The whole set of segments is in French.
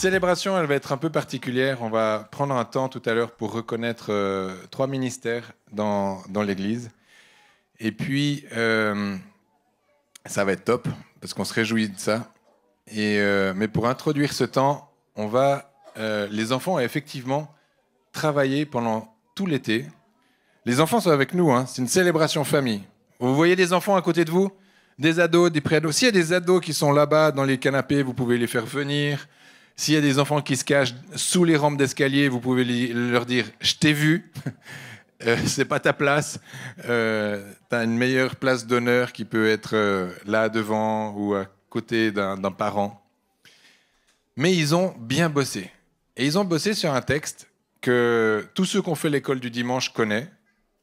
célébration, elle va être un peu particulière. On va prendre un temps tout à l'heure pour reconnaître euh, trois ministères dans, dans l'Église. Et puis, euh, ça va être top, parce qu'on se réjouit de ça. Et, euh, mais pour introduire ce temps, on va... les enfants ont effectivement travaillé pendant tout l'été. Les enfants sont avec nous, hein. c'est une célébration famille. Vous voyez des enfants à côté de vous Des ados, des préados. S'il y a des ados qui sont là-bas dans les canapés, vous pouvez les faire venir. S'il y a des enfants qui se cachent sous les rampes d'escalier, vous pouvez leur dire Je t'ai vu, euh, c'est pas ta place. Euh, t'as tu as une meilleure place d'honneur qui peut être euh, là devant ou à côté d'un parent. Mais ils ont bien bossé. Et ils ont bossé sur un texte que tous ceux qui ont fait l'école du dimanche connaissent.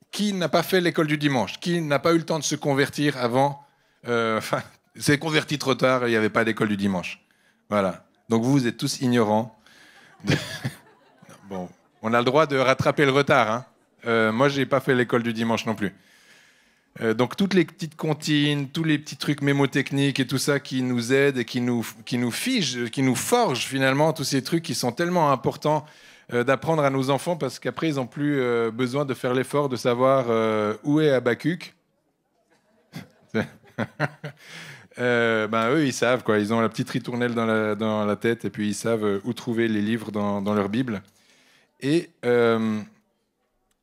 Qui n'a pas fait l'école du dimanche Qui n'a pas eu le temps de se convertir avant Enfin, s'est converti trop tard, il n'y avait pas d'école du dimanche. Voilà. Donc vous, vous êtes tous ignorants. bon, on a le droit de rattraper le retard. Hein. Euh, moi, je n'ai pas fait l'école du dimanche non plus. Euh, donc toutes les petites comptines, tous les petits trucs mémotechniques et tout ça qui nous aident et qui nous, qui nous qui nous forgent finalement, tous ces trucs qui sont tellement importants euh, d'apprendre à nos enfants parce qu'après, ils n'ont plus besoin de faire l'effort de savoir où est Abacuc. Euh, ben, eux, ils savent quoi. Ils ont la petite ritournelle dans la, tête et puis ils savent euh, où trouver les livres dans, leur Bible. Et euh,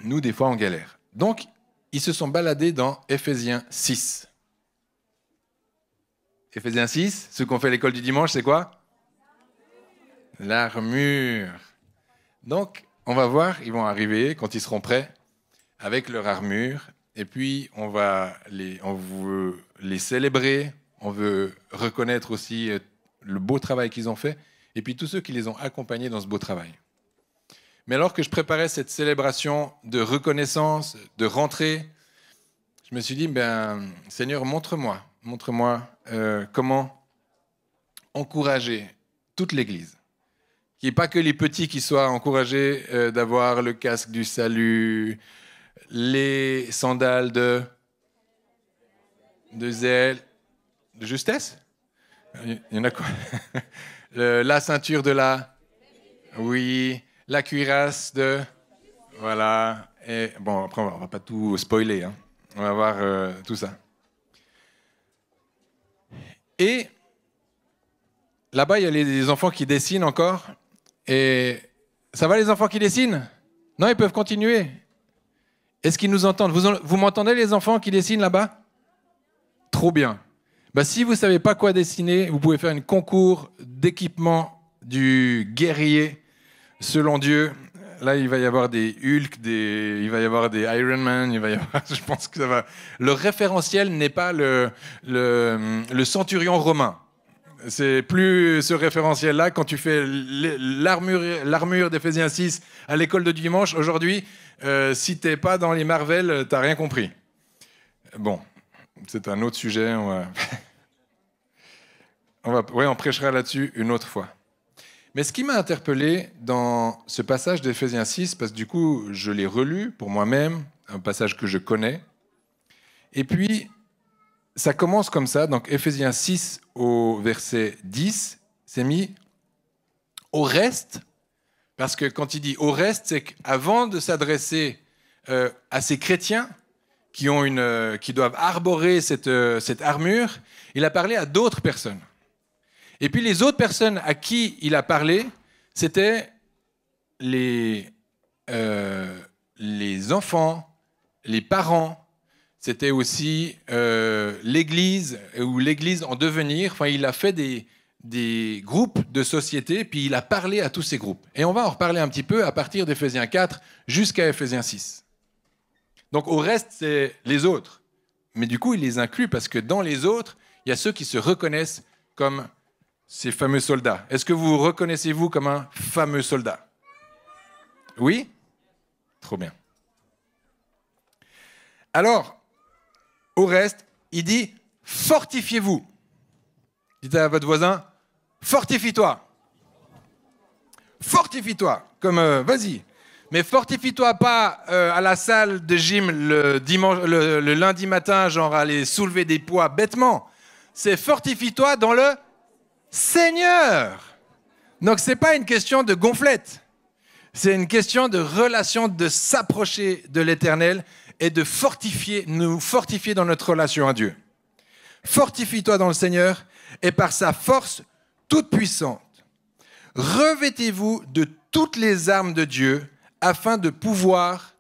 nous, des fois, on galère. Donc, ils se sont baladés dans Éphésiens 6. Éphésiens 6, ce qu'on fait à l'école du dimanche, c'est quoi L'armure. Donc, on va voir, ils vont arriver quand ils seront prêts avec leur armure. Et puis, on va les, on les célébrer, on veut reconnaître aussi euh, le beau travail qu'ils ont fait, et puis tous ceux qui les ont accompagnés dans ce beau travail. Mais alors que je préparais cette célébration de reconnaissance, de rentrée, je me suis dit, ben, Seigneur, montre-moi, montre-moi euh, comment encourager toute l'Église. Il n'y a pas que les petits qui soient encouragés euh, d'avoir le casque du salut, les sandales de, de zèle, de justesse Il y en a quoi La ceinture de la Oui. La cuirasse de Voilà. Et bon, après, on va pas tout spoiler. Hein. On va voir euh, tout ça. Et là-bas, il y a les enfants qui dessinent encore. Et ça va les enfants qui dessinent Non, ils peuvent continuer. Est-ce qu'ils nous entendent vous m'entendez les enfants qui dessinent là-bas Trop bien. Bah, si vous ne savez pas quoi dessiner, vous pouvez faire un concours d'équipement du guerrier selon Dieu. Là, il va y avoir des Hulk, des... il va y avoir des Iron Man, il va y avoir... je pense que ça va. Le référentiel n'est pas le, le, centurion romain. C'est plus ce référentiel-là. Quand tu fais l'armure d'Ephésiens 6 à l'école de dimanche, aujourd'hui, si euh, si t'es pas dans les Marvel, tu n'as rien compris. Bon, c'est un autre sujet. On va... oui, on prêchera là-dessus une autre fois. Mais ce qui m'a interpellé dans ce passage d'Éphésiens 6, parce que du coup, je l'ai relu pour moi-même, un passage que je connais. Et puis, ça commence comme ça. Donc, Éphésiens 6 au verset 10, c'est mis au reste. Parce que quand il dit au reste, c'est qu'avant de s'adresser euh, à ces chrétiens, qui, ont une, euh, qui doivent arborer cette, euh, cette armure, il a parlé à d'autres personnes. Et puis les autres personnes à qui il a parlé, c'était les, euh, les enfants, les parents, c'était aussi l'Église ou l'Église en devenir. Enfin, il a fait des, des groupes de société, puis il a parlé à tous ces groupes. Et on va en reparler un petit peu à partir d'Éphésiens 4 jusqu'à Éphésiens 6. Donc au reste, c'est les autres. Mais du coup, il les inclut parce que dans les autres, il y a ceux qui se reconnaissent comme ces fameux soldats. Est-ce que vous reconnaissez-vous comme un fameux soldat Oui Trop bien. Alors, au reste, il dit fortifiez-vous. Dites à votre voisin fortifie-toi. Fortifie-toi. Comme euh, vas-y, mais fortifie-toi pas euh, à la salle de gym le, dimanche, lundi matin, genre aller soulever des poids bêtement. C'est fortifie-toi dans le Seigneur. Donc n'est pas une question de gonflette. C'est une question de relation, de s'approcher de l'Éternel et de fortifier, nous fortifier dans notre relation à Dieu. Fortifie-toi dans le Seigneur et par sa force toute puissante. Revêtez-vous de toutes les armes de Dieu afin de pouvoir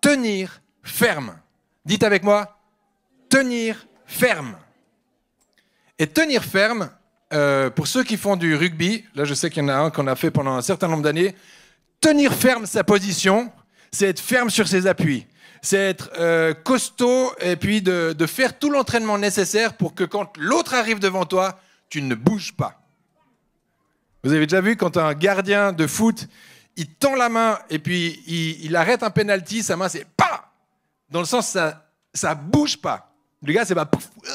tenir ferme. Dites avec moi, tenir ferme. Et tenir ferme, euh, pour ceux qui font du rugby, là je sais qu'il y en a un qu'on a fait pendant un certain nombre d'années, tenir ferme sa position, c'est être ferme sur ses appuis, c'est être euh, costaud et puis de, de faire tout l'entraînement nécessaire pour que quand l'autre arrive devant toi, tu ne bouges pas. Vous avez déjà vu quand un gardien de foot, il tend la main et puis il, arrête un penalty, sa main c'est pas dans le sens ça ça bouge pas. Le gars c'est pas pouf. Euh.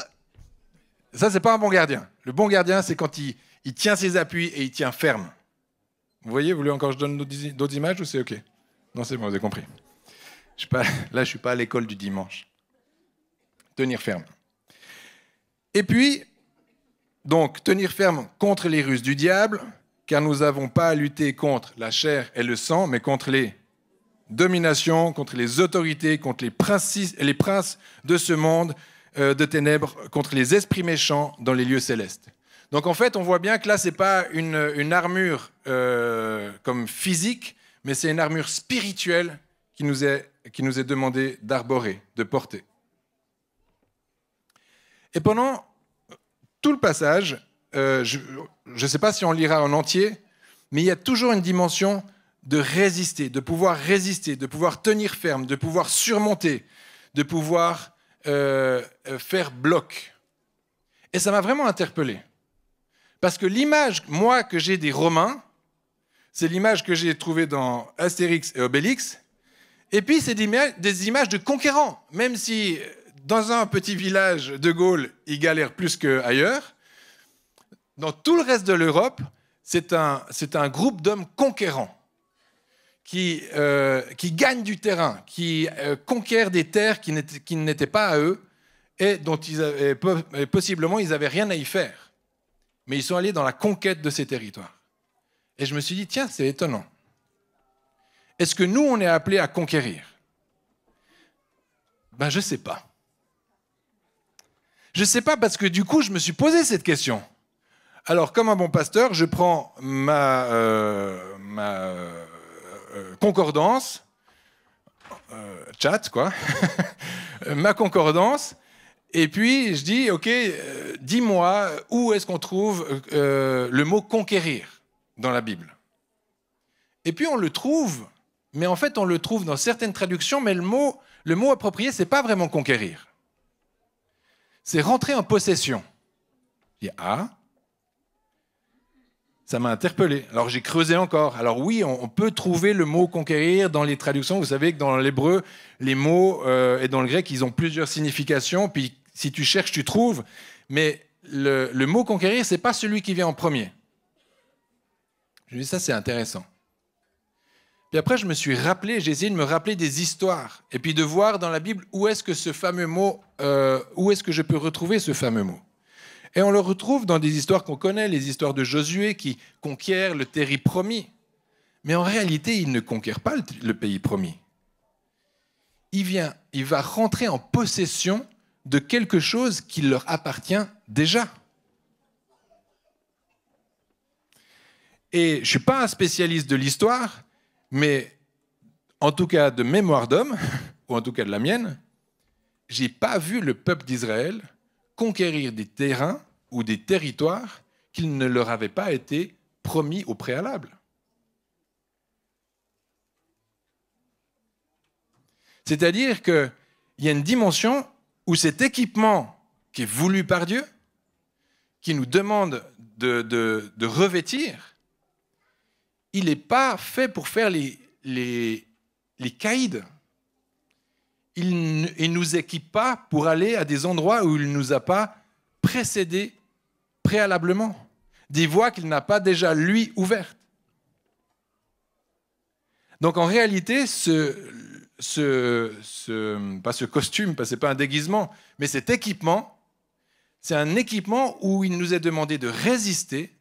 ça c'est pas un bon gardien. Le bon gardien c'est quand il, tient ses appuis et il tient ferme. Vous voyez, vous voulez encore que je donne d'autres images ou c'est ok Non c'est bon, vous avez compris. Je pas, là je suis pas à l'école du dimanche. Tenir ferme. Et puis donc tenir ferme contre les ruses du diable car nous n'avons pas à lutter contre la chair et le sang, mais contre les dominations, contre les autorités, contre les, princes, les princes de ce monde euh, de ténèbres, contre les esprits méchants dans les lieux célestes. Donc en fait, on voit bien que là, ce n'est pas une, armure euh, comme physique, mais c'est une armure spirituelle qui nous est, qui nous est demandée d'arborer, de porter. Et pendant tout le passage, euh, je ne sais pas si on lira en entier, mais il y a toujours une dimension de résister, de pouvoir résister, de pouvoir tenir ferme, de pouvoir surmonter, de pouvoir euh, euh, faire bloc. Et ça m'a vraiment interpellé. Parce que l'image, moi, que j'ai des Romains, c'est l'image que j'ai trouvée dans Astérix et Obélix, et puis c'est des images de conquérants, même si dans un petit village de Gaulle, ils galèrent plus qu'ailleurs, dans tout le reste de l'Europe, c'est un, groupe d'hommes conquérants euh, qui, gagnent du terrain, qui euh, conquièrent des terres qui n'étaient pas à eux et dont ils possiblement ils n'avaient rien à y faire. Mais ils sont allés dans la conquête de ces territoires. Et je me suis dit, tiens, c'est étonnant. Est-ce que nous, on est appelés à conquérir Ben, je ne sais pas. Je ne sais pas parce que du coup, je me suis posé cette question. Alors, comme un bon pasteur, je prends ma, euh, euh, euh, concordance, chat, quoi, ma concordance, et puis je dis, OK, dis-moi où est-ce qu'on trouve le mot conquérir dans la Bible. Et puis on le trouve, mais en fait on le trouve dans certaines traductions, mais le mot, le mot approprié, c'est pas vraiment conquérir. C'est rentrer en possession. Il y a ça m'a interpellé. Alors j'ai creusé encore. Alors oui, on, peut trouver le mot conquérir dans les traductions. Vous savez que dans l'hébreu, les mots euh, et dans le grec, ils ont plusieurs significations. Puis si tu cherches, tu trouves. Mais le, mot conquérir, ce n'est pas celui qui vient en premier. Je dis ça, c'est intéressant. Puis après, je me suis rappelé, j'ai essayé de me rappeler des histoires et puis de voir dans la Bible où est-ce que ce fameux mot, euh, où est-ce que je peux retrouver ce fameux mot. Et on le retrouve dans des histoires qu'on connaît, les histoires de Josué qui conquiert le terri promis. Mais en réalité, il ne conquiert pas le pays promis. Il vient, il va rentrer en possession de quelque chose qui leur appartient déjà. Et je ne suis pas un spécialiste de l'histoire, mais en tout cas de mémoire d'homme, ou en tout cas de la mienne, j'ai pas vu le peuple d'Israël conquérir des terrains ou des territoires qu'il ne leur avait pas été promis au préalable. C'est-à-dire qu'il y a une dimension où cet équipement qui est voulu par Dieu, qui nous demande de, revêtir, il n'est pas fait pour faire les, les, caïdes. Il ne nous équipe pas pour aller à des endroits où il ne nous a pas précédé préalablement, des voies qu'il n'a pas déjà, lui, ouvertes. Donc en réalité, ce, ce, ce pas ce costume, ce n'est pas un déguisement, mais cet équipement, c'est un équipement où il nous est demandé de résister,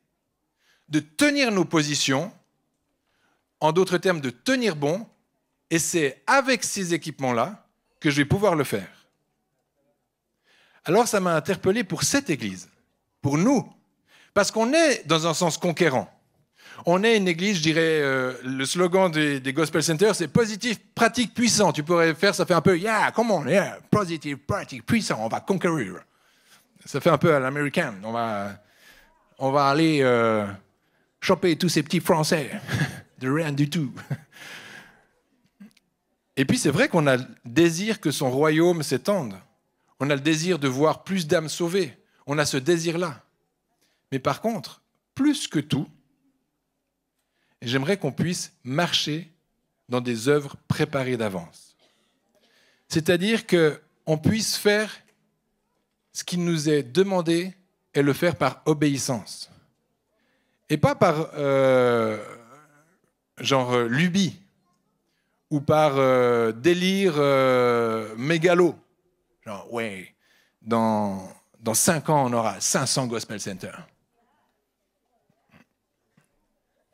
de tenir nos positions, en d'autres termes, de tenir bon, et c'est avec ces équipements-là que je vais pouvoir le faire. Alors ça m'a interpellé pour cette Église, pour nous, parce qu'on est dans un sens conquérant. On est une église, je dirais, euh, le slogan des, Gospel centers, c'est positif, pratique, puissant. Tu pourrais faire, ça fait un peu, yeah, comment on, est positive, pratique, puissant, on va conquérir. Ça fait un peu à l'américaine, on va, on va aller euh, choper tous ces petits Français de rien du tout. Et puis c'est vrai qu'on a le désir que son royaume s'étende on a le désir de voir plus d'âmes sauvées, on a ce désir-là. Mais par contre, plus que tout, j'aimerais qu'on puisse marcher dans des œuvres préparées d'avance. C'est-à-dire qu'on puisse faire ce qui nous est demandé et le faire par obéissance. Et pas par euh, genre euh, lubie ou par euh, délire mégalo. Genre, ouais, dans, dans 5 ans, on aura 500 Gospel centers.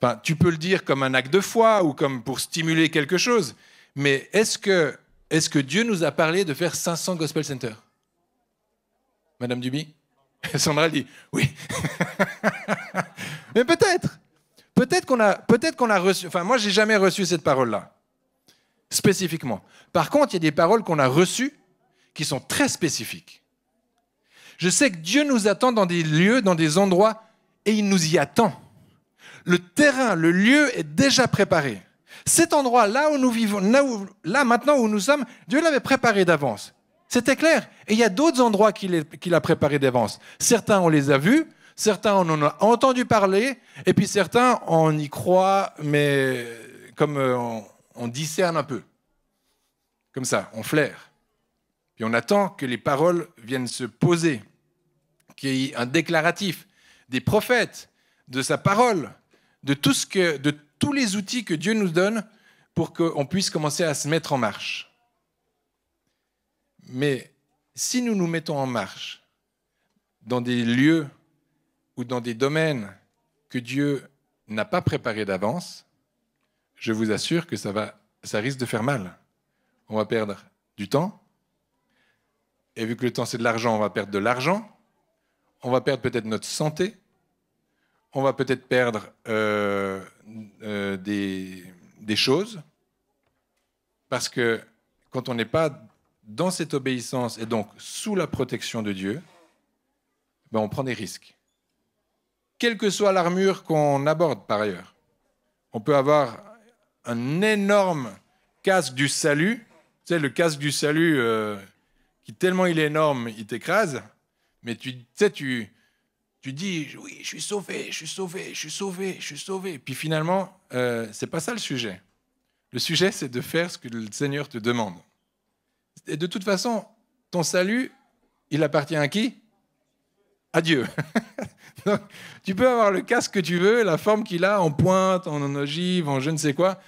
Enfin, tu peux le dire comme un acte de foi ou comme pour stimuler quelque chose, mais est-ce que, est que Dieu nous a parlé de faire 500 Gospel centers Madame Duby Sandra dit oui. mais peut-être. Peut-être qu'on a, peut a reçu. Enfin, moi, j'ai jamais reçu cette parole-là, spécifiquement. Par contre, il y a des paroles qu'on a reçues qui sont très spécifiques. Je sais que Dieu nous attend dans des lieux, dans des endroits, et il nous y attend. Le terrain, le lieu est déjà préparé. Cet endroit, là où nous vivons, là, maintenant où nous sommes, Dieu l'avait préparé d'avance. C'était clair. Et il y a d'autres endroits qu'il a préparés d'avance. Certains, on les a vus, certains, on en a entendu parler, et puis certains, on y croit, mais comme euh, on discerne un peu. Comme ça, on flaire. Et on attend que les paroles viennent se poser, qu'il y ait un déclaratif des prophètes, de sa parole, de, de tous les outils que Dieu nous donne pour qu'on puisse commencer à se mettre en marche. Mais si nous nous mettons en marche dans des lieux ou dans des domaines que Dieu n'a pas préparés d'avance, je vous assure que ça, va, ça risque de faire mal. On va perdre du temps, et vu que le temps, c'est de l'argent, on va perdre de l'argent. On va perdre peut-être notre santé. On va peut-être perdre euh, euh, des, choses. Parce que quand on n'est pas dans cette obéissance et donc sous la protection de Dieu, ben on prend des risques. Quelle que soit l'armure qu'on aborde par ailleurs, on peut avoir un énorme casque du salut. Tu sais, le casque du salut, euh, qui tellement il est énorme, il t'écrase, mais tu sais, tu, tu dis, oui, je suis sauvé, je suis sauvé, je suis sauvé, je suis sauvé. Puis finalement, euh, c'est pas ça le sujet. Le sujet, c'est de faire ce que le Seigneur te demande. Et de toute façon, ton salut, il appartient à qui À Dieu. Donc, tu peux avoir le casque que tu veux, la forme qu'il a, en pointe, en ogive, en je ne sais quoi.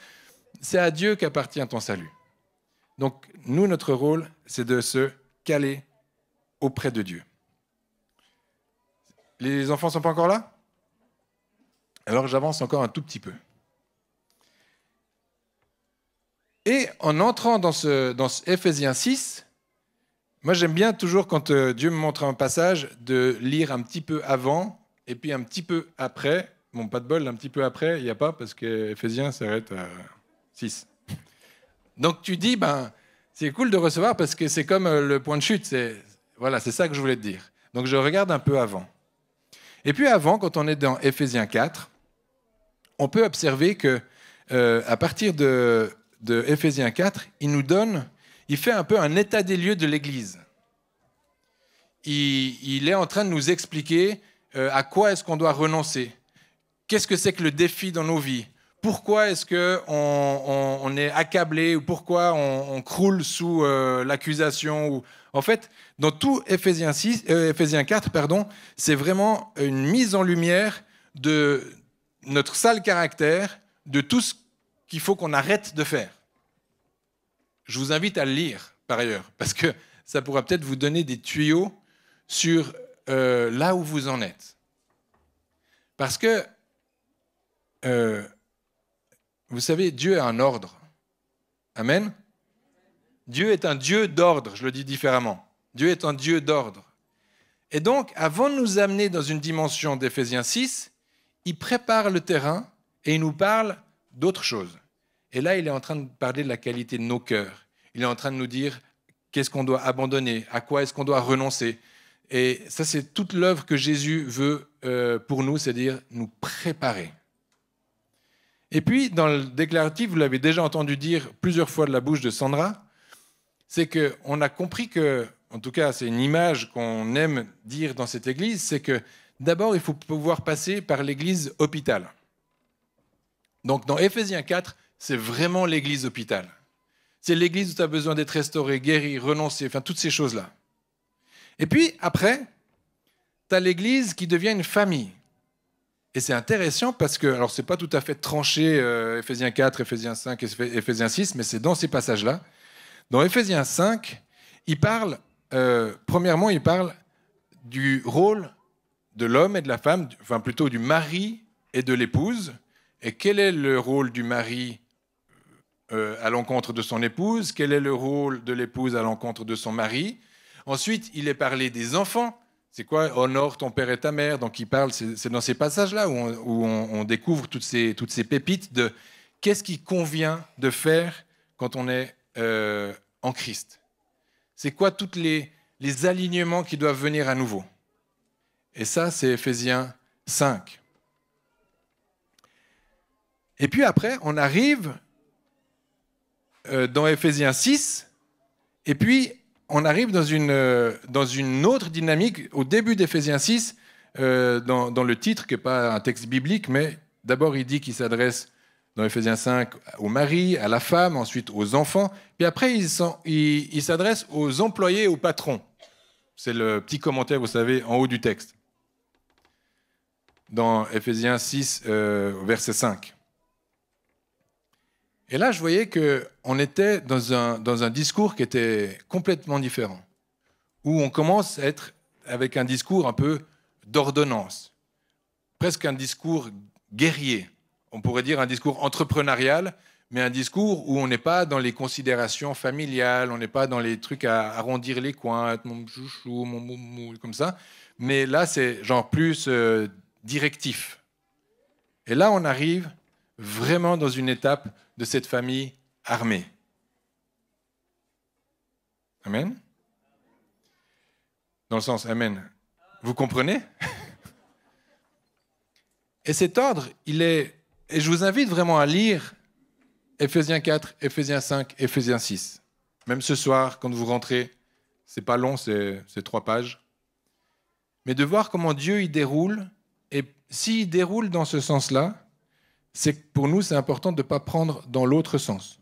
C'est à Dieu qu'appartient ton salut. Donc, nous, notre rôle, c'est de se calé auprès de Dieu. Les enfants ne sont pas encore là Alors j'avance encore un tout petit peu. Et en entrant dans ce, dans Ephésiens 6, moi j'aime bien toujours quand euh, Dieu me montre un passage de lire un petit peu avant et puis un petit peu après. Bon, pas de bol, un petit peu après, il n'y a pas parce que Ephésiens s'arrête à 6. Donc tu dis, ben, c'est cool de recevoir parce que c'est comme euh, le point de chute. C'est voilà, c'est ça que je voulais te dire. Donc je regarde un peu avant. Et puis avant, quand on est dans Éphésiens 4, on peut observer que euh, à partir de, Éphésiens 4, il nous donne, il fait un peu un état des lieux de l'Église. Il, est en train de nous expliquer euh, à quoi est-ce qu'on doit renoncer, qu'est-ce que c'est que le défi dans nos vies, pourquoi est-ce qu'on on, est accablé ou pourquoi on, croule sous euh, l'accusation En fait, dans tout Ephésiens 4, euh, pardon, c'est vraiment une mise en lumière de notre sale caractère, de tout ce qu'il faut qu'on arrête de faire. Je vous invite à le lire, par ailleurs, parce que ça pourra peut-être vous donner des tuyaux sur euh, là où vous en êtes. Parce que vous savez, Dieu a un ordre. Amen. Dieu est un Dieu d'ordre, je le dis différemment. Dieu est un Dieu d'ordre. Et donc, avant de nous amener dans une dimension d'Éphésiens 6, il prépare le terrain et il nous parle d'autre chose. Et là, il est en train de parler de la qualité de nos cœurs. Il est en train de nous dire qu'est-ce qu'on doit abandonner, à quoi est-ce qu'on doit renoncer. Et ça, c'est toute l'œuvre que Jésus veut euh, pour nous, c'est-à-dire nous préparer. Et puis, dans le déclaratif, vous l'avez déjà entendu dire plusieurs fois de la bouche de Sandra, c'est qu'on a compris que, en tout cas, c'est une image qu'on aime dire dans cette Église, c'est que d'abord, il faut pouvoir passer par l'Église hôpital. Donc, dans Ephésiens 4, c'est vraiment l'Église hôpital. C'est l'Église où tu as besoin d'être restauré, guéri, renoncé, enfin, toutes ces choses-là. Et puis, après, tu as l'Église qui devient une famille. Et c'est intéressant parce que, alors c'est pas tout à fait tranché euh, Ephésiens 4, Ephésiens 5, Ephésiens 6, mais c'est dans ces passages-là. Dans Ephésiens 5, il parle, euh, premièrement, il parle du rôle de l'homme et de la femme, enfin plutôt du mari et de l'épouse. Et quel est le rôle du mari euh, à l'encontre de son épouse Quel est le rôle de l'épouse à l'encontre de son mari Ensuite, il est parlé des enfants c'est quoi Honore ton père et ta mère Donc il parle, c'est dans ces passages-là où, on, découvre toutes ces, toutes ces pépites de qu'est-ce qui convient de faire quand on est euh, en Christ. C'est quoi tous les, les alignements qui doivent venir à nouveau. Et ça, c'est Ephésiens 5. Et puis après, on arrive euh, dans Ephésiens 6, et puis on arrive dans une, euh, dans une autre dynamique. Au début d'Éphésiens 6, euh, dans, le titre, qui n'est pas un texte biblique, mais d'abord il dit qu'il s'adresse dans Éphésiens 5 au mari, à la femme, ensuite aux enfants, puis après il, s'adresse aux employés aux patrons. C'est le petit commentaire, vous savez, en haut du texte. Dans Éphésiens 6, euh, verset 5. Et là, je voyais qu'on était dans un, dans un discours qui était complètement différent, où on commence à être avec un discours un peu d'ordonnance, presque un discours guerrier, on pourrait dire un discours entrepreneurial, mais un discours où on n'est pas dans les considérations familiales, on n'est pas dans les trucs à arrondir les coins, mon chouchou, mon moumou, comme ça. Mais là, c'est genre plus euh, directif. Et là, on arrive vraiment dans une étape de cette famille armée. Amen Dans le sens Amen. Vous comprenez Et cet ordre, il est... Et je vous invite vraiment à lire Ephésiens 4, Ephésiens 5, Ephésiens 6. Même ce soir, quand vous rentrez, c'est pas long, c'est trois pages. Mais de voir comment Dieu y déroule, et s'il déroule dans ce sens-là, c'est pour nous, c'est important de ne pas prendre dans l'autre sens.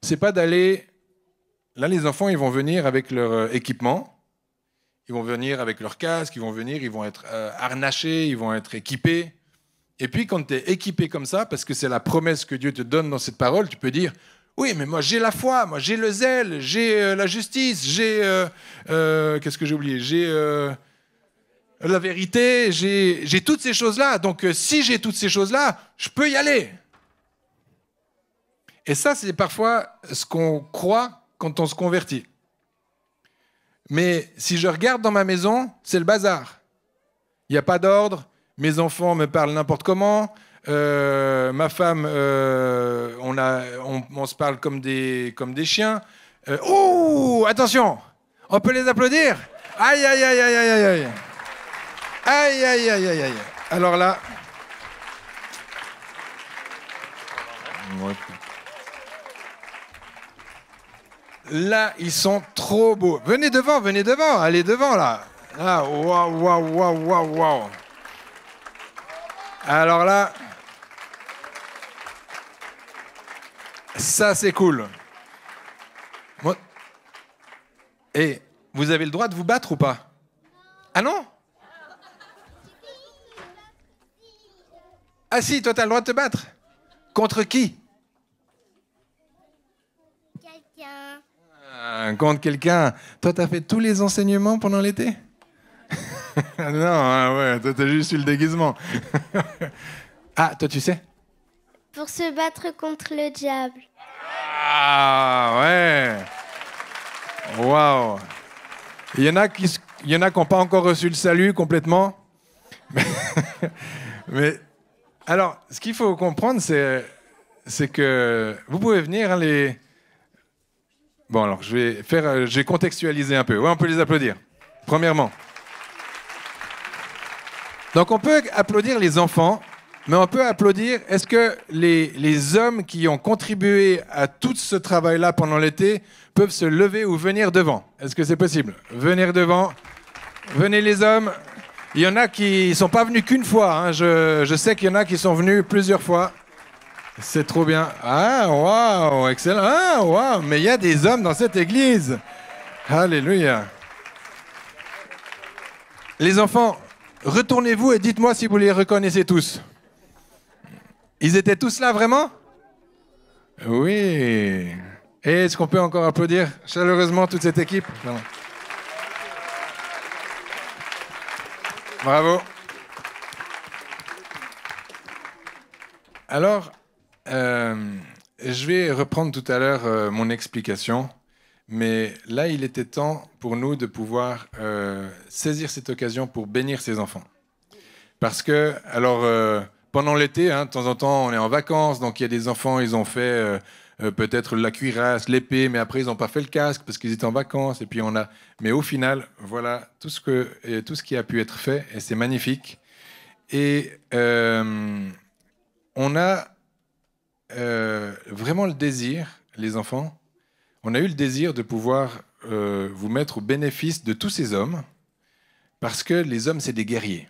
C'est pas d'aller. Là, les enfants, ils vont venir avec leur euh, équipement, ils vont venir avec leur casque, ils vont venir, ils vont être euh, harnachés, ils vont être équipés. Et puis, quand tu es équipé comme ça, parce que c'est la promesse que Dieu te donne dans cette parole, tu peux dire oui, mais moi j'ai la foi, moi j'ai le zèle, j'ai euh, la justice, j'ai. Qu'est-ce que j'ai oublié J'ai la vérité, j'ai toutes ces choses-là. Donc euh, si j'ai toutes ces choses-là, je peux y aller. Et ça, c'est parfois ce qu'on croit quand on se convertit. Mais si je regarde dans ma maison, c'est le bazar. Il n'y a pas d'ordre, mes enfants me parlent n'importe comment, euh, ma femme, euh, on, se parle comme des, chiens. oh, attention, on peut les applaudir Aïe, aïe, aïe, aïe, aïe, aïe. Aïe, aïe, aïe, aïe, aïe. Alors là. Là, ils sont trop beaux. Venez devant, venez devant, allez devant là. waouh, waouh, waouh, waouh, waouh. Alors là, ça c'est cool. Et eh, vous avez le droit de vous battre ou pas Ah non Ah si, toi, tu as le droit de te battre. Contre qui Quelqu'un. Ah, contre quelqu'un. Toi, tu as fait tous les enseignements pendant l'été Non, ah ouais, toi, t'as juste eu le déguisement. ah, toi, tu sais Pour se battre contre le diable. Ah ouais Waouh Il y en a qui n'ont pas encore reçu le salut complètement. mais alors, ce qu'il faut comprendre, c'est, que vous pouvez venir hein, les. Bon, alors je vais faire, euh, j'ai contextualisé un peu. Oui, on peut les applaudir. Premièrement. Donc, on peut applaudir les enfants, mais on peut applaudir. Est-ce que les, les hommes qui ont contribué à tout ce travail-là pendant l'été peuvent se lever ou venir devant Est-ce que c'est possible Venir devant. Venez les hommes, il y en a qui ne sont pas venus qu'une fois. Hein. Je, sais qu'il y en a qui sont venus plusieurs fois. C'est trop bien. Ah, waouh, excellent. Ah, waouh, mais il y a des hommes dans cette église. Alléluia. Les enfants, retournez-vous et dites-moi si vous les reconnaissez tous. Ils étaient tous là vraiment Oui. Est-ce qu'on peut encore applaudir chaleureusement toute cette équipe Bravo. Alors, euh, je vais reprendre tout à l'heure euh, mon explication, mais là, il était temps pour nous de pouvoir euh, saisir cette occasion pour bénir ces enfants. Parce que, alors, pendant l'été, hein, de temps en temps, on est en vacances, donc il y a des enfants, ils ont fait euh, peut-être la cuirasse, l'épée, mais après ils n'ont pas fait le casque parce qu'ils étaient en vacances. Et puis on a, mais au final, voilà tout ce que tout ce qui a pu être fait et c'est magnifique. Et euh, on a euh, vraiment le désir, les enfants. On a eu le désir de pouvoir vous mettre au bénéfice de tous ces hommes parce que les hommes c'est des guerriers.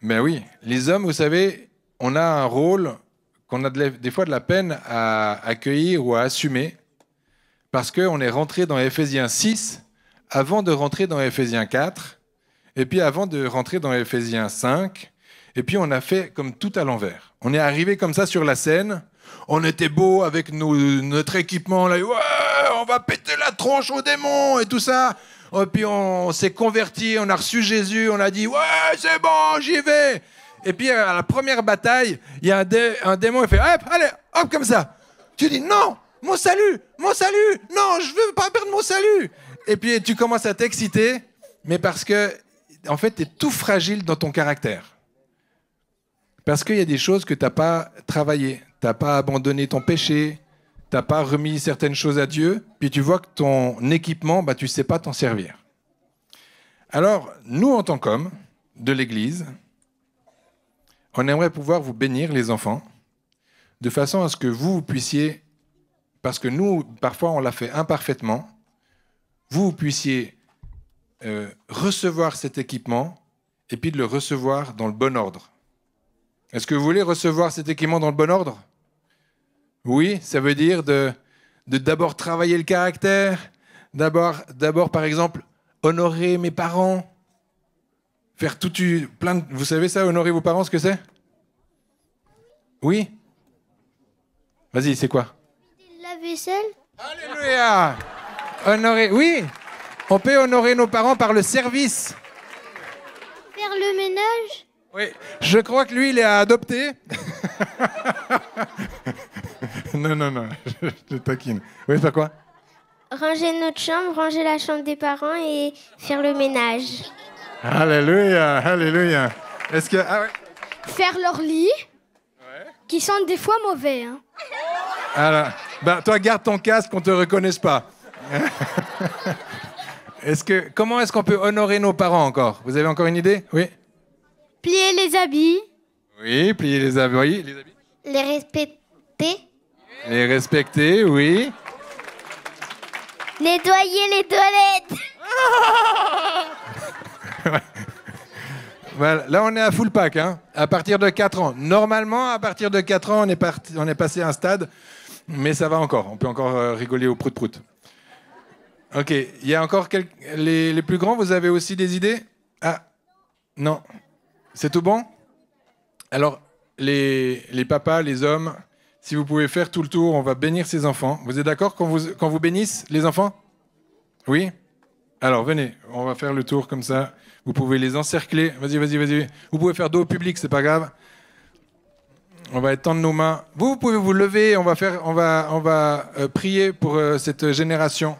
Mais ben oui, les hommes, vous savez, on a un rôle qu'on a des fois de la peine à accueillir ou à assumer, parce qu'on est rentré dans Ephésiens 6 avant de rentrer dans Ephésiens 4, et puis avant de rentrer dans Ephésiens 5, et puis on a fait comme tout à l'envers. On est arrivé comme ça sur la scène, on était beau avec notre équipement, là, ouais, on va péter la tronche au démon !» et tout ça. Et puis on s'est converti, on a reçu Jésus, on a dit ouais c'est bon j'y vais. Et puis, euh, à la première bataille, il y a un, démon, il fait Hop, allez, hop, comme ça. Tu dis Non, mon salut, mon salut, non, je veux pas perdre mon salut. Et puis, tu commences à t'exciter, mais parce que, en fait, tu es tout fragile dans ton caractère. Parce qu'il y a des choses que tu n'as pas travaillées, tu n'as pas abandonné ton péché, tu n'as pas remis certaines choses à Dieu, puis tu vois que ton équipement, bah, tu ne sais pas t'en servir. Alors, nous, en tant qu'hommes de l'Église, on aimerait pouvoir vous bénir, les enfants, de façon à ce que vous, puissiez, parce que nous, parfois, on l'a fait imparfaitement, vous, puissiez euh, recevoir cet équipement et puis de le recevoir dans le bon ordre. Est-ce que vous voulez recevoir cet équipement dans le bon ordre Oui, ça veut dire de d'abord travailler le caractère, d'abord, d'abord par exemple honorer mes parents, Faire tout plein Vous savez ça, honorer vos parents, ce que c'est Oui Vas-y, c'est quoi La vaisselle. Alléluia Honorer... Oui On peut honorer nos parents par le service. Faire le ménage Oui. Je crois que lui, il est adopté. non, non, non. Je, taquine. Oui, c'est quoi Ranger notre chambre, ranger la chambre des parents et faire le ménage. Alléluia, alléluia. Est-ce que. Ah Faire leur lit, qui sentent des fois mauvais. Hein. Ben, toi, garde ton casque qu'on ne te reconnaisse pas. est que, comment est-ce qu'on peut honorer nos parents encore Vous avez encore une idée Oui Plier les habits. Oui, plier les habits. les, respecter. Les respecter, oui. Les Nettoyer les toilettes. Là, on est à full pack, hein. à partir de 4 ans. Normalement, à partir de 4 ans, on est, on est passé à un stade, mais ça va encore. On peut encore euh, rigoler au prout-prout. Ok, il y a encore quelques... les, plus grands, vous avez aussi des idées Ah, non. C'est tout bon Alors, les, papas, les hommes, si vous pouvez faire tout le tour, on va bénir ces enfants. Vous êtes d'accord quand vous, qu'on vous bénisse, les enfants Oui Alors, venez, on va faire le tour comme ça. Vous pouvez les encercler. Vas-y, vas-y, vas-y. Vous pouvez faire dos au public, c'est pas grave. On va étendre nos mains. Vous, pouvez vous lever. On va, faire, on va, on va euh, prier pour euh, cette génération.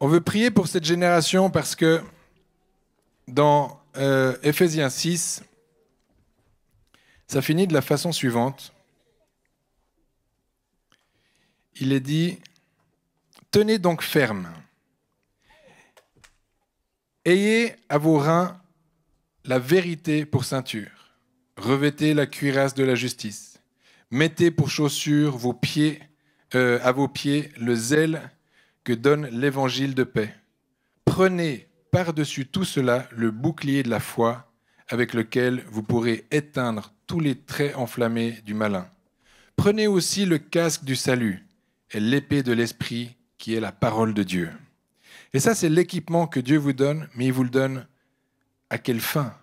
On veut prier pour cette génération parce que dans euh, Ephésiens 6, ça finit de la façon suivante il est dit, Tenez donc ferme. Ayez à vos reins la vérité pour ceinture. Revêtez la cuirasse de la justice. Mettez pour chaussures vos pieds, euh, à vos pieds le zèle que donne l'évangile de paix. Prenez par-dessus tout cela le bouclier de la foi avec lequel vous pourrez éteindre tous les traits enflammés du malin. Prenez aussi le casque du salut l'épée de l'Esprit qui est la parole de Dieu. Et ça, c'est l'équipement que Dieu vous donne, mais il vous le donne à quelle fin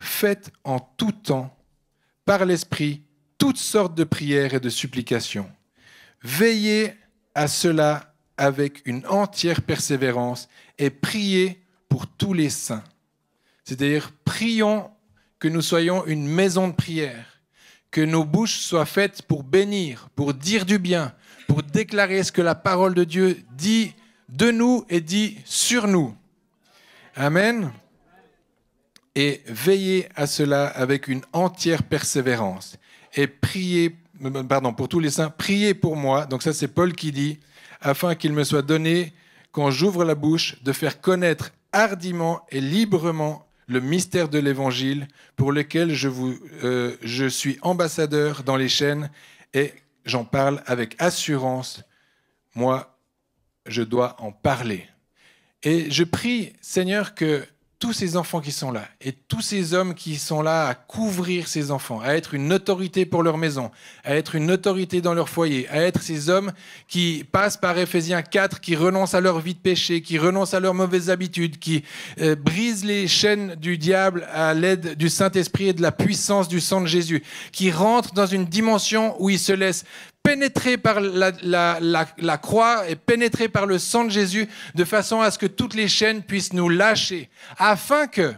Faites en tout temps, par l'Esprit, toutes sortes de prières et de supplications. Veillez à cela avec une entière persévérance et priez pour tous les saints. C'est-à-dire, prions que nous soyons une maison de prière, que nos bouches soient faites pour bénir, pour dire du bien, pour déclarer ce que la parole de Dieu dit de nous et dit sur nous. Amen. Et veillez à cela avec une entière persévérance. Et priez, pardon, pour tous les saints, priez pour moi. Donc ça, c'est Paul qui dit, afin qu'il me soit donné, quand j'ouvre la bouche, de faire connaître hardiment et librement le mystère de l'Évangile, pour lequel je, euh, je suis ambassadeur dans les chaînes, et j'en parle avec assurance. Moi, je dois en parler. Et je prie, Seigneur, que tous ces enfants qui sont là et tous ces hommes qui sont là à couvrir ces enfants, à être une autorité pour leur maison, à être une autorité dans leur foyer, à être ces hommes qui passent par Ephésiens 4, qui renoncent à leur vie de péché, qui renoncent à leurs mauvaises habitudes, qui euh, brisent les chaînes du diable à l'aide du Saint-Esprit et de la puissance du sang de Jésus, qui rentrent dans une dimension où ils se laissent pénétrer par la, croix et pénétré par le sang de Jésus de façon à ce que toutes les chaînes puissent nous lâcher, afin que,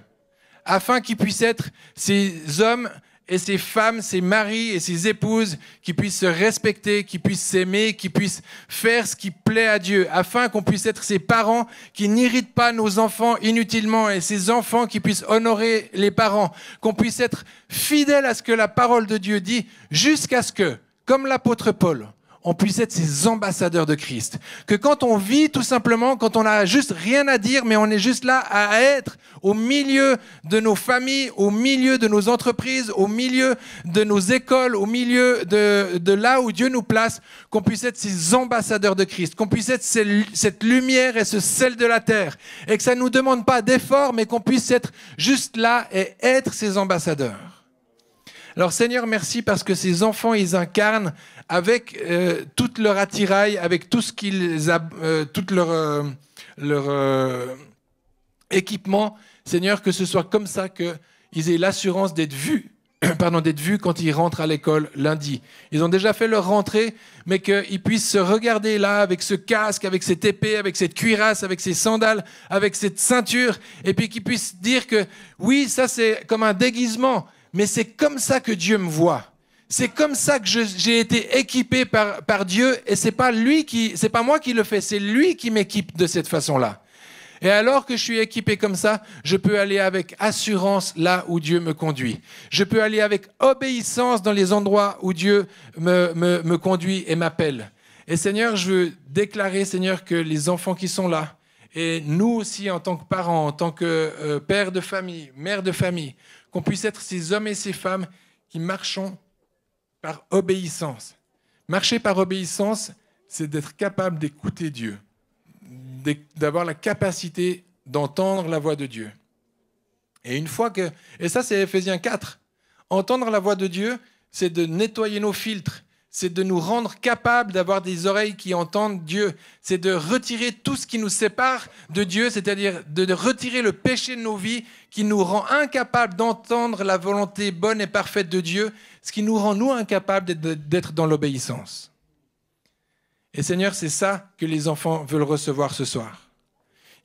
afin qu'ils puissent être ces hommes et ces femmes, ces maris et ces épouses qui puissent se respecter, qui puissent s'aimer, qui puissent faire ce qui plaît à Dieu, afin qu'on puisse être ces parents qui n'irritent pas nos enfants inutilement et ces enfants qui puissent honorer les parents, qu'on puisse être fidèle à ce que la parole de Dieu dit jusqu'à ce que comme l'apôtre Paul, on puisse être ces ambassadeurs de Christ. Que quand on vit tout simplement, quand on n'a juste rien à dire, mais on est juste là à être au milieu de nos familles, au milieu de nos entreprises, au milieu de nos écoles, au milieu de, là où Dieu nous place, qu'on puisse être ces ambassadeurs de Christ, qu'on puisse être cette lumière et ce sel de la terre, et que ça ne nous demande pas d'efforts, mais qu'on puisse être juste là et être ces ambassadeurs. Alors Seigneur, merci parce que ces enfants, ils incarnent avec tout euh, toute leur attirail, avec tout ce qu'ils euh, leur, euh, équipement. Seigneur, que ce soit comme ça qu'ils aient l'assurance d'être vus pardon, d'être vus quand ils rentrent à l'école lundi. Ils ont déjà fait leur rentrée, mais qu'ils puissent se regarder là avec ce casque, avec cette épée, avec cette cuirasse, avec ces sandales, avec cette ceinture, et puis qu'ils puissent dire que oui, ça c'est comme un déguisement, mais c'est comme ça que Dieu me voit. C'est comme ça que j'ai été équipé par, Dieu et c'est pas lui qui, c'est pas moi qui le fais, c'est lui qui m'équipe de cette façon-là. Et alors que je suis équipé comme ça, je peux aller avec assurance là où Dieu me conduit. Je peux aller avec obéissance dans les endroits où Dieu me, conduit et m'appelle. Et Seigneur, je veux déclarer, Seigneur, que les enfants qui sont là, et nous aussi en tant que parents, en tant que euh, père de famille, mère de famille, qu'on puisse être ces hommes et ces femmes qui marchons par obéissance. Marcher par obéissance, c'est d'être capable d'écouter Dieu, d'avoir la capacité d'entendre la voix de Dieu. Et une fois que, et ça c'est Ephésiens 4, entendre la voix de Dieu, c'est de nettoyer nos filtres, c'est de nous rendre capables d'avoir des oreilles qui entendent Dieu. C'est de retirer tout ce qui nous sépare de Dieu, c'est-à-dire de retirer le péché de nos vies qui nous rend incapables d'entendre la volonté bonne et parfaite de Dieu, ce qui nous rend, nous, incapables d'être dans l'obéissance. Et Seigneur, c'est ça que les enfants veulent recevoir ce soir.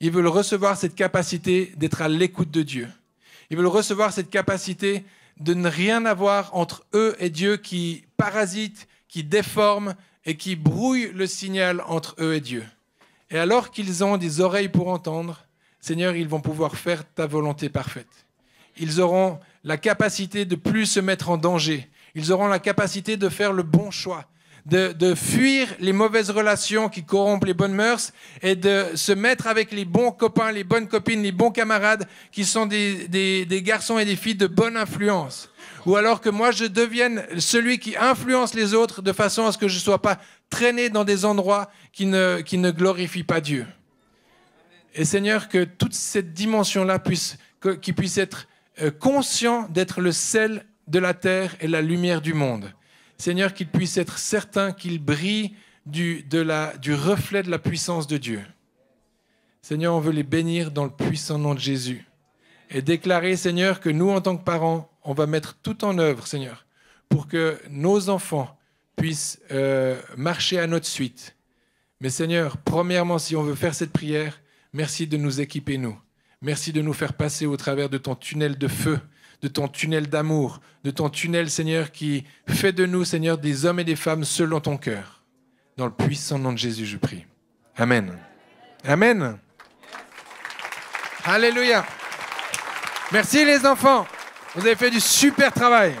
Ils veulent recevoir cette capacité d'être à l'écoute de Dieu. Ils veulent recevoir cette capacité de ne rien avoir entre eux et Dieu qui parasite, qui déforment et qui brouillent le signal entre eux et Dieu. Et alors qu'ils ont des oreilles pour entendre, Seigneur, ils vont pouvoir faire ta volonté parfaite. Ils auront la capacité de plus se mettre en danger. Ils auront la capacité de faire le bon choix de, fuir les mauvaises relations qui corrompent les bonnes mœurs et de se mettre avec les bons copains, les bonnes copines, les bons camarades qui sont des, garçons et des filles de bonne influence. Ou alors que moi, je devienne celui qui influence les autres de façon à ce que je ne sois pas traîné dans des endroits qui ne, qui ne glorifient pas Dieu. Et Seigneur, que toute cette dimension-là puisse, qui puisse être euh, conscient d'être le sel de la terre et la lumière du monde. Seigneur, qu'ils puissent être certains qu'ils brillent du, reflet de la puissance de Dieu. Seigneur, on veut les bénir dans le puissant nom de Jésus. Et déclarer, Seigneur, que nous, en tant que parents, on va mettre tout en œuvre, Seigneur, pour que nos enfants puissent euh, marcher à notre suite. Mais Seigneur, premièrement, si on veut faire cette prière, merci de nous équiper, nous. Merci de nous faire passer au travers de ton tunnel de feu de ton tunnel d'amour, de ton tunnel, Seigneur, qui fait de nous, Seigneur, des hommes et des femmes selon ton cœur. Dans le puissant nom de Jésus, je prie. Amen. Amen. Alléluia. Merci les enfants. Vous avez fait du super travail.